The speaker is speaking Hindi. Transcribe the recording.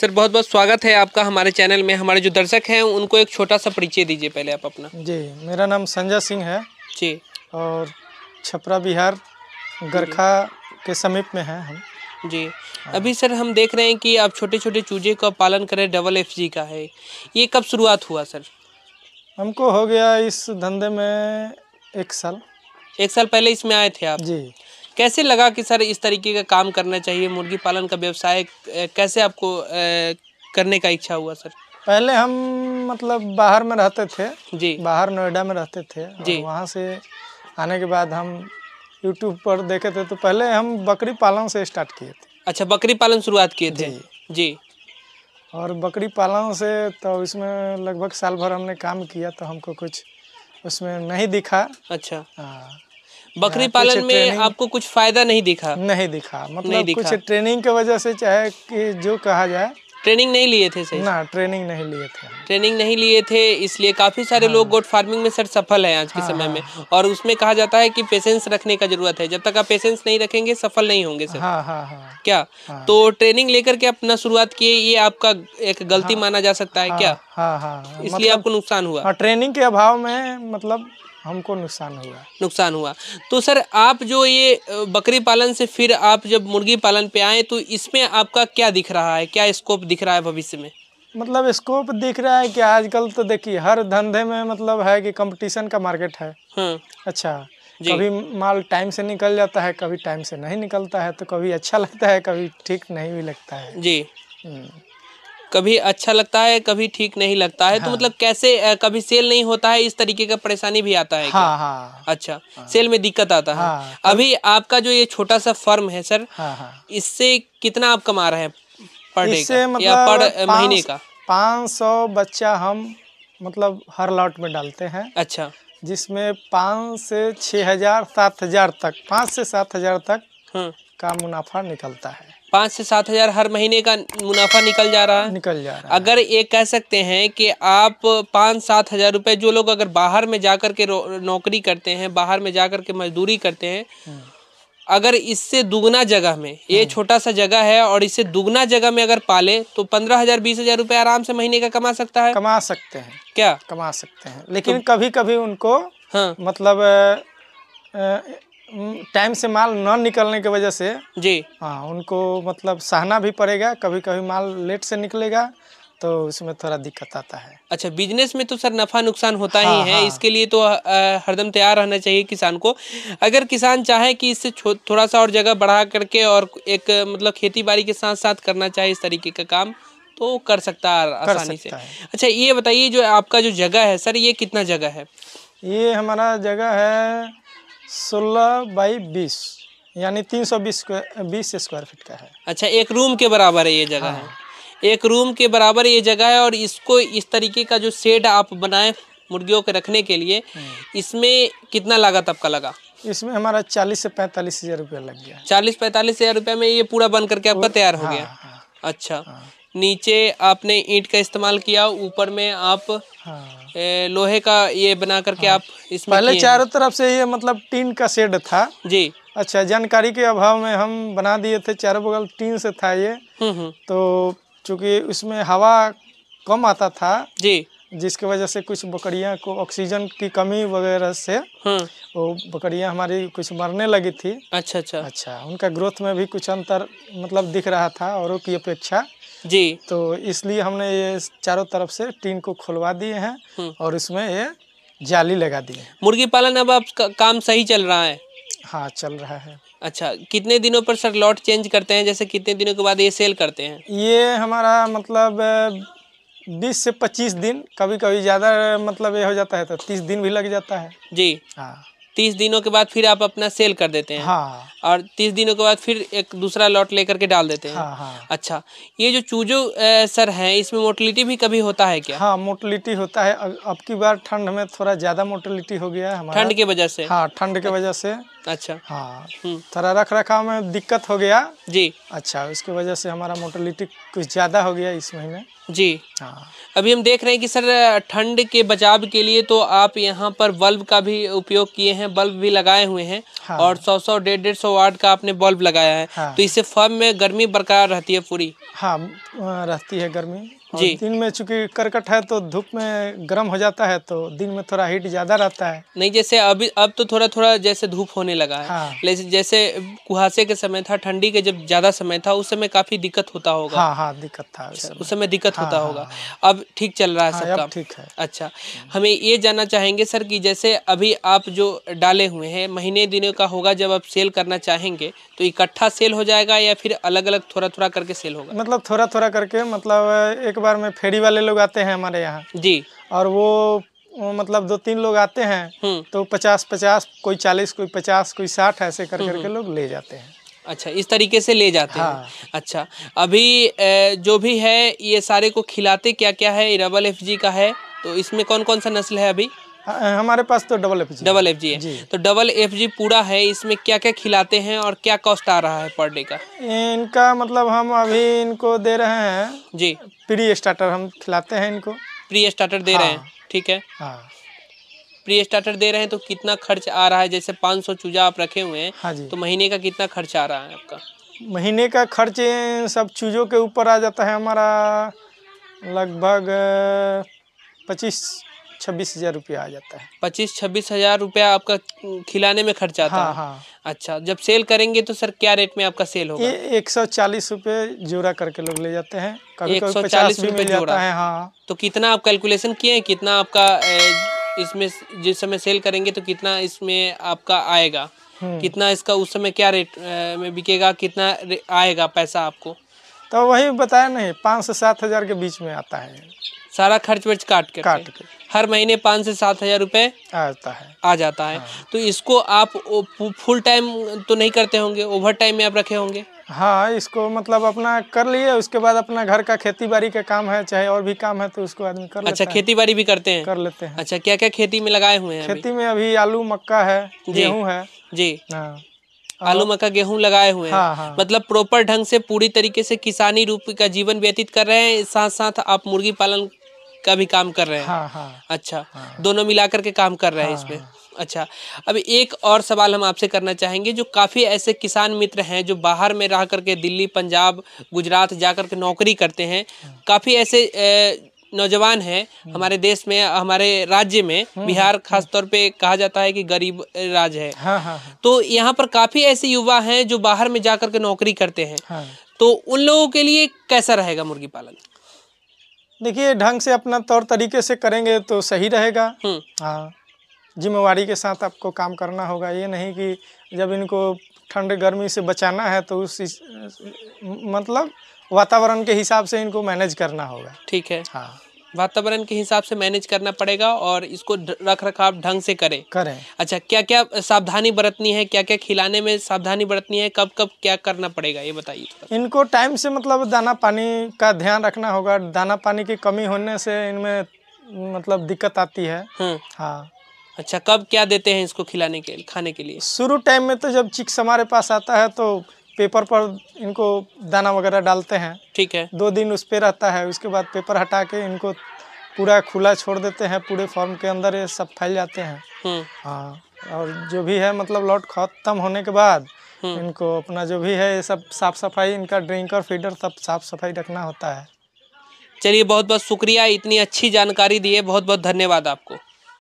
सर बहुत बहुत स्वागत है आपका हमारे चैनल में हमारे जो दर्शक हैं उनको एक छोटा सा परिचय दीजिए पहले आप अपना जी मेरा नाम संजय सिंह है जी और छपरा बिहार गरखा के समीप में है हम जी हाँ। अभी सर हम देख रहे हैं कि आप छोटे छोटे चूजे का पालन करें डबल एफ जी का है ये कब शुरुआत हुआ सर हमको हो गया इस धंधे में एक साल एक साल पहले इसमें आए थे आप जी कैसे लगा कि सर इस तरीके का काम करना चाहिए मुर्गी पालन का व्यवसाय कैसे आपको करने का इच्छा हुआ सर पहले हम मतलब बाहर में रहते थे जी बाहर नोएडा में रहते थे जी वहाँ से आने के बाद हम यूट्यूब पर देखे थे तो पहले हम बकरी पालन से स्टार्ट किए थे अच्छा बकरी पालन शुरुआत किए थे जी जी और बकरी पालन से तो इसमें लगभग साल भर हमने काम किया तो हमको कुछ उसमें नहीं दिखा अच्छा हाँ हाँ, बकरी पालन में आपको कुछ फायदा नहीं दिखा नहीं दिखा मतलब नहीं दिखा। कुछ ट्रेनिंग के वजह से चाहे कि जो कहा जाए ट्रेनिंग नहीं लिए थे सही ना ट्रेनिंग नहीं लिए थे ट्रेनिंग नहीं लिए थे इसलिए काफी सारे हाँ। लोग गोट फार्मिंग में सर सफल है आज हाँ। के समय हाँ। में और उसमें कहा जाता है कि पेशेंस रखने का जरूरत है जब तक आप पेशेंस नहीं रखेंगे सफल नहीं होंगे सर हाँ, हाँ, हाँ। क्या हाँ। तो ट्रेनिंग लेकर के अपना शुरुआत किए ये आपका एक गलती हाँ, माना जा सकता है हाँ, क्या हाँ, हाँ, इसलिए मतलब आपको नुकसान हुआ ट्रेनिंग हाँ, के अभाव में मतलब हमको नुकसान हुआ नुकसान हुआ तो सर आप जो ये बकरी पालन से फिर आप जब मुर्गी पालन पे आए तो इसमें आपका क्या दिख रहा है क्या स्कोप दिख रहा है भविष्य में मतलब स्कोप दिख रहा है कि आजकल तो देखिए हर धंधे में मतलब है कि कंपटीशन का मार्केट है हाँ। अच्छा कभी माल टाइम से निकल जाता है कभी टाइम से नहीं निकलता है तो कभी अच्छा लगता है कभी ठीक नहीं भी लगता है जी हम्म। कभी अच्छा लगता है कभी ठीक नहीं लगता है तो हाँ। तो मतलब कैसे कभी सेल नहीं होता है इस तरीके का परेशानी भी आता है हाँ, हाँ। अच्छा हाँ। सेल में दिक्कत आता है हाँ, अभी आपका जो ये छोटा सा फर्म है सर हाँ, हाँ। इससे कितना आप कमा रहे हैं पर डे का मतलब या पर महीने का पाँच सौ बच्चा हम मतलब हर लॉट में डालते हैं अच्छा जिसमें पाँच से छः हजार सात हजार तक पाँच से सात हजार तक हाँ। का मुनाफा निकलता है पाँच से सात हजार हर महीने का मुनाफा निकल जा रहा है निकल जा रहा है अगर ये कह सकते हैं कि आप पाँच सात हजार रुपये जो लोग अगर बाहर में जा कर के नौकरी करते हैं बाहर में जा कर के मजदूरी करते हैं हम्म। अगर इससे दुगना जगह में ये हम्म। छोटा सा जगह है और इससे दुगना जगह में अगर पाले तो पंद्रह हजार बीस हजार रुपये आराम से महीने का कमा सकता है कमा सकते हैं क्या कमा सकते हैं तो लेकिन तो, कभी कभी उनको हाँ मतलब टाइम से माल न निकलने की वजह से जी हाँ उनको मतलब सहना भी पड़ेगा कभी कभी माल लेट से निकलेगा तो उसमें थोड़ा दिक्कत आता है अच्छा बिजनेस में तो सर नफा नुकसान होता हाँ, ही है हाँ। इसके लिए तो हरदम तैयार रहना चाहिए किसान को अगर किसान चाहे कि इससे थोड़ा सा और जगह बढ़ा करके और एक मतलब खेती बाड़ी के साथ साथ करना चाहे इस तरीके का काम तो कर सकता है आसानी से अच्छा ये बताइए जो आपका जो जगह है सर ये कितना जगह है ये हमारा जगह है सोलह बाई बीस यानी तीन सौ बीस बीस स्क्वायर फीट का है अच्छा एक रूम के बराबर है ये जगह हाँ। है एक रूम के बराबर ये जगह है और इसको इस तरीके का जो सेड आप बनाए मुर्गियों के रखने के लिए हाँ। इसमें कितना लागत आपका लगा इसमें हमारा चालीस से पैंतालीस हजार रुपया लग गया चालीस पैंतालीस हजार रुपया में ये पूरा बन करके आपका तैयार हो हाँ, गया हाँ। अच्छा नीचे आपने ईंट का इस्तेमाल किया ऊपर में आप हाँ। ए, लोहे का ये बना करके हाँ। आप इसमें पहले चारों तरफ से ये मतलब टीन का शेड था जी अच्छा जानकारी के अभाव में हम बना दिए थे चारों बगल टीन से था ये हम्म, हम्म। तो चूंकि उसमें हवा कम आता था जी जिसके वजह से कुछ बकरियां को ऑक्सीजन की कमी वगैरह से हम्म। वो बकरियां हमारी कुछ मरने लगी थी अच्छा अच्छा अच्छा उनका ग्रोथ में भी कुछ अंतर मतलब दिख रहा था औरों की अपेक्षा जी तो इसलिए हमने ये चारों तरफ से टीन को खुलवा दिए हैं हम्म। और इसमें ये जाली लगा दी है मुर्गी पालन अब आप काम सही चल रहा है हाँ चल रहा है अच्छा कितने दिनों पर सर लॉट चेंज करते हैं जैसे कितने दिनों के बाद ये सेल करते हैं ये हमारा मतलब बीस से पच्चीस दिन कभी कभी ज़्यादा मतलब ये हो जाता है तो तीस दिन भी लग जाता है जी हाँ तीस दिनों के बाद फिर आप अपना सेल कर देते हैं हाँ। और तीस दिनों के बाद फिर एक दूसरा लॉट लेकर के डाल देते हैं हाँ, हाँ। अच्छा ये जो चूजो सर हैं इसमें मोटिलिटी भी कभी होता है क्या हाँ मोटिलिटी होता है अब की बार ठंड में थोड़ा ज्यादा मोटिलिटी हो गया है ठंड की वजह से हाँ ठंड के वजह से अच्छा हाँ हम्म। थोड़ा रख रखाव में दिक्कत हो गया जी अच्छा उसकी वजह से हमारा मोटिलिटी कुछ ज्यादा हो गया इस महीने जी हाँ अभी हम देख रहे हैं कि सर ठंड के बचाव के लिए तो आप यहाँ पर बल्ब का भी उपयोग किए हैं बल्ब भी लगाए हुए हैं हाँ। और सौ सौ डेढ़ डेढ़ सौ वाट का आपने बल्ब लगाया है हाँ। तो इससे फर्म में गर्मी बरकरार रहती है पूरी हाँ रहती है गर्मी जी दिन में चूंकि करकट है तो धूप में गर्म हो जाता है तो दिन में थोड़ा हीट ज्यादा रहता है नहीं जैसे अभी अब तो थोड़ा थोड़ा जैसे धूप होने लगा है हाँ। जैसे कुहासे के समय था ठंडी के जब ज्यादा समय था उस समय काफी दिक्कत होता होगा हाँ हाँ दिक्कत था उस अच्छा, समय दिक्कत हाँ, होता हाँ, होगा हाँ। अब ठीक चल रहा है हाँ, सर ठीक है अच्छा हमें ये जानना चाहेंगे सर की जैसे अभी आप जो डाले हुए हैं महीने दिनों का होगा जब आप सेल करना चाहेंगे तो इकट्ठा सेल हो जाएगा या फिर अलग अलग थोड़ा थोड़ा करके सेल होगा मतलब थोड़ा थोड़ा करके मतलब एक बार में फेरी वाले लोग आते हैं हमारे यहाँ जी और वो मतलब दो तीन लोग आते हैं हम्म। तो पचास पचास कोई चालीस कोई पचास कोई साठ ऐसे कर हम्म, करके हम्म। लोग ले जाते हैं अच्छा इस तरीके से ले जाते हाँ। हैं अच्छा अभी जो भी है ये सारे को खिलाते क्या क्या है रबल एफ का है तो इसमें कौन कौन सा नस्ल है अभी हाँ, हाँ, हमारे पास तो double F G double F G है तो डबल एफ जी पूरा है इसमें क्या क्या खिलाते हैं और क्या कॉस्ट आ रहा है पर डे का इनका मतलब हम अभी इनको दे रहे हैं जी प्री स्टार्टर हम खिलाते हैं इनको प्री स्टार्टर दे हाँ। रहे हैं हाँ। ठीक है हाँ। प्री स्टार्टर दे रहे हैं तो कितना खर्च आ रहा है जैसे पाँच सौ चूजा आप रखे हुए हैं हाँ तो महीने का कितना खर्च आ रहा है आपका महीने का खर्च सब चूजों के ऊपर आ जाता है हमारा लगभग पच्चीस छब्बीस हजार रुपया आ जाता है पच्चीस छब्बीस हजार रुपया आपका खिलाने में खर्चा आता हाँ, है हाँ अच्छा जब सेल करेंगे तो सर क्या रेट में आपका सेल होगा एक सौ चालीस रूपए जोड़ा करके लोग ले जाते हैं एक सौ चालीस रूपए जोड़ा है हाँ तो कितना आप कैलकुलेशन किए हैं कितना आपका इसमें जिस समय सेल करेंगे तो कितना इसमें आपका आएगा हम्म। कितना इसका उस समय क्या रेट में बिकेगा कितना आएगा पैसा आपको तो वही बताया नहीं पाँच से सात हजार के बीच में आता है सारा खर्च वर्च काट कर काट हर महीने पाँच से सात हजार आ जाता है आ जाता है हाँ। तो इसको आप फुल टाइम तो नहीं करते होंगे ओवर टाइम में आप रखे होंगे हाँ इसको मतलब अपना कर लिए उसके बाद अपना घर का खेती बाड़ी का काम है चाहे और भी काम है तो उसको आदमी कर अच्छा खेती बाड़ी भी करते हैं कर लेते हैं अच्छा क्या क्या खेती में लगाए हुए हैं खेती में अभी आलू मक्का है गेहूँ है जी हाँ। आलू मक्का गेहूं लगाए हुए हैं हाँ, हाँ। मतलब प्रॉपर ढंग से पूरी तरीके से किसानी रूप का जीवन व्यतीत कर रहे हैं साथ साथ आप मुर्गी पालन का भी काम कर रहे हैं हाँ, हाँ, अच्छा हाँ, दोनों मिलाकर के काम कर रहे हैं हाँ, इसमें अच्छा अब एक और सवाल हम आपसे करना चाहेंगे जो काफ़ी ऐसे किसान मित्र हैं जो बाहर में रह करके दिल्ली पंजाब गुजरात जा कर के नौकरी करते हैं हाँ। काफ़ी ऐसे ए, नौजवान हैं हाँ। हमारे देश में हमारे राज्य में हाँ। बिहार खास तौर पे कहा जाता है कि गरीब राज्य है हाँ हाँ। तो यहाँ पर काफ़ी ऐसे युवा हैं जो बाहर में जाकर के नौकरी करते हैं हाँ। तो उन लोगों के लिए कैसा रहेगा मुर्गी पालन देखिए ढंग से अपना तौर तरीके से करेंगे तो सही रहेगा हम्म। हाँ जिम्मेवारी के साथ आपको काम करना होगा ये नहीं कि जब इनको ठंड गर्मी से बचाना है तो उस मतलब वातावरण के हिसाब से इनको मैनेज करना होगा ठीक है हाँ वातावरण के हिसाब से मैनेज करना पड़ेगा और इसको रख रखाव ढंग से करें करें अच्छा क्या क्या सावधानी बरतनी है क्या क्या खिलाने में सावधानी बरतनी है कब कब क्या करना पड़ेगा ये बताइए इनको टाइम से मतलब दाना पानी का ध्यान रखना होगा दाना पानी की कमी होने से इनमें मतलब दिक्कत आती है हम्म। हाँ अच्छा कब क्या देते हैं इसको खिलाने के खाने के लिए शुरू टाइम में तो जब चिक्स हमारे पास आता है तो पेपर पर इनको दाना वगैरह डालते हैं ठीक है दो दिन उस पर रहता है उसके बाद पेपर हटा के इनको पूरा खुला छोड़ देते हैं पूरे फॉर्म के अंदर ये सब फैल जाते हैं हम्म। हाँ और जो भी है मतलब लॉट खत्म होने के बाद हम्म। इनको अपना जो भी है ये सब साफ सफाई इनका ड्रिंकर फीडर सब साफ सफाई रखना होता है चलिए बहुत बहुत शुक्रिया इतनी अच्छी जानकारी दिए बहुत बहुत धन्यवाद आपको